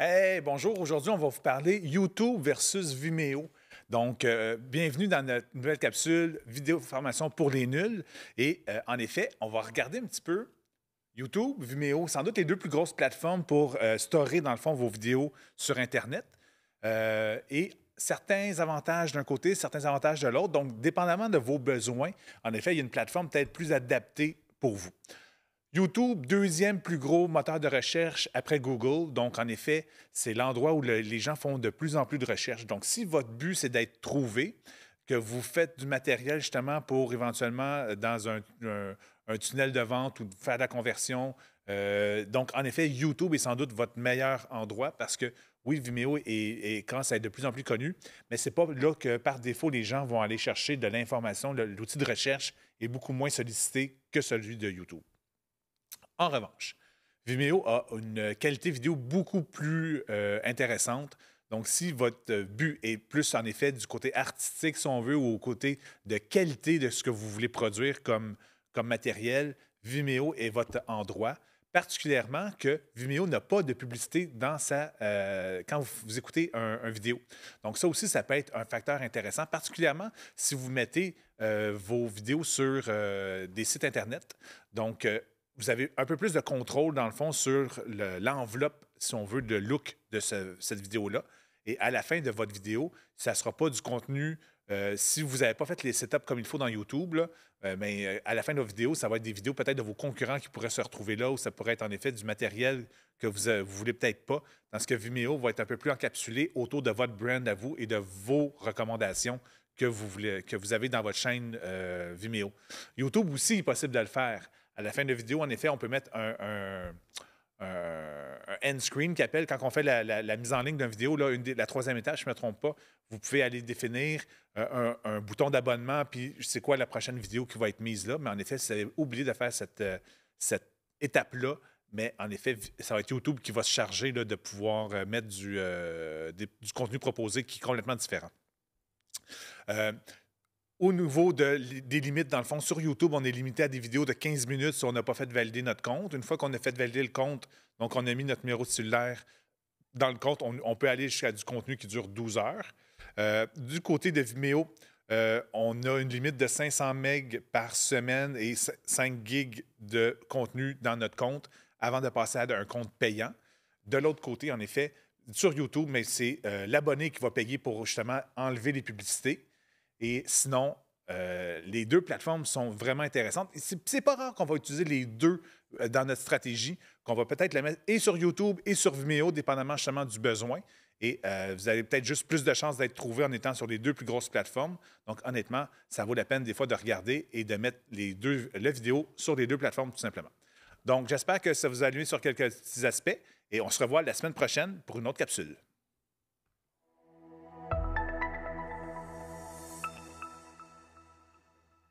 Hey, bonjour. Aujourd'hui, on va vous parler YouTube versus Vimeo. Donc, euh, bienvenue dans notre nouvelle capsule vidéo formation pour les nuls. Et euh, en effet, on va regarder un petit peu YouTube, Vimeo, sans doute les deux plus grosses plateformes pour euh, storer, dans le fond, vos vidéos sur Internet. et certains avantages d'un côté, certains avantages de l'autre. Donc, dépendamment de vos besoins, en effet, il y a une plateforme peut-être plus adaptée pour vous. YouTube, deuxième plus gros moteur de recherche après Google. Donc, en effet, c'est l'endroit où les gens font de plus en plus de recherches. Donc, si votre but, c'est d'être trouvé, que vous faites du matériel justement pour éventuellement euh, dans un, tunnel de vente ou faire de la conversion. Euh, donc, en effet, YouTube est sans doute votre meilleur endroit parce que oui, Vimeo est, commence à être de plus en plus connu, mais ce n'est pas là que par défaut les gens vont aller chercher de l'information. L'outil de recherche est beaucoup moins sollicité que celui de YouTube. En revanche, Vimeo a une qualité vidéo beaucoup plus euh, intéressante. Donc, si votre but est plus, en effet, du côté artistique, si on veut, ou au côté de qualité de ce que vous voulez produire comme, comme matériel, Vimeo est votre endroit. Particulièrement que Vimeo n'a pas de publicité dans sa, euh, quand vous, écoutez un, vidéo. Donc, ça aussi, ça peut être un facteur intéressant, particulièrement si vous mettez euh, vos vidéos sur des sites Internet. Donc, vous avez un peu plus de contrôle, dans le fond, sur l'enveloppe, si on veut, de look de cette vidéo-là. Et à la fin de votre vidéo, ça ne sera pas du contenu. Euh, si vous n'avez pas fait les setups comme il faut dans YouTube, euh, mais euh, à la fin de votre vidéo, ça va être des vidéos peut-être de vos concurrents qui pourraient se retrouver là, ou ça pourrait être en effet du matériel que vous ne voulez peut-être pas, dans ce que Vimeo va être un peu plus encapsulé autour de votre brand à vous et de vos recommandations que vous, voulez, que vous avez dans votre chaîne Vimeo. YouTube aussi est possible de le faire. À la fin de la vidéo, en effet, on peut mettre un, end screen qui appelle quand on fait la, mise en ligne d'une vidéo, la troisième étape, je ne me trompe pas, vous pouvez aller définir euh, un, bouton d'abonnement, puis c'est quoi la prochaine vidéo qui va être mise là. Mais en effet, si vous avez oublié de faire cette, euh, étape-là, mais en effet, ça va être YouTube qui va se charger de pouvoir euh, mettre du, du contenu proposé qui est complètement différent au niveau des limites, dans le fond, sur YouTube, on est limité à des vidéos de 15 minutes si on n'a pas fait valider notre compte. Une fois qu'on a fait valider le compte, donc on a mis notre numéro de cellulaire dans le compte, on, peut aller jusqu'à du contenu qui dure 12 heures. Euh, du côté de Vimeo, euh, on a une limite de 500 MB par semaine et 5 gigs de contenu dans notre compte avant de passer à un compte payant. De l'autre côté, en effet, sur YouTube, mais c'est euh, l'abonné qui va payer pour justement enlever les publicités. Et sinon, euh, les deux plateformes sont vraiment intéressantes. C'est pas rare qu'on va utiliser les deux euh, dans notre stratégie, qu'on va peut-être la mettre et sur YouTube et sur Vimeo, dépendamment justement du besoin. Et euh, vous avez peut-être juste plus de chances d'être trouvé en étant sur les deux plus grosses plateformes. Donc, honnêtement, ça vaut la peine des fois de regarder et de mettre les deux, la vidéo sur les deux plateformes, tout simplement. Donc, j'espère que ça vous a allumé sur quelques petits aspects et on se revoit la semaine prochaine pour une autre capsule.